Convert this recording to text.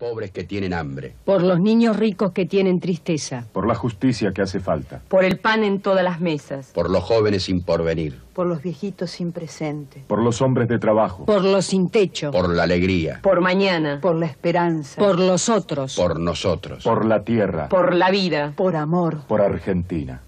pobres que tienen hambre. Por los niños ricos que tienen tristeza. Por la justicia que hace falta. Por el pan en todas las mesas. Por los jóvenes sin porvenir. Por los viejitos sin presente. Por los hombres de trabajo. Por los sin techo. Por la alegría. Por mañana. Por la esperanza. Por los otros. Por nosotros. Por la tierra. Por la vida. Por amor. Por Argentina.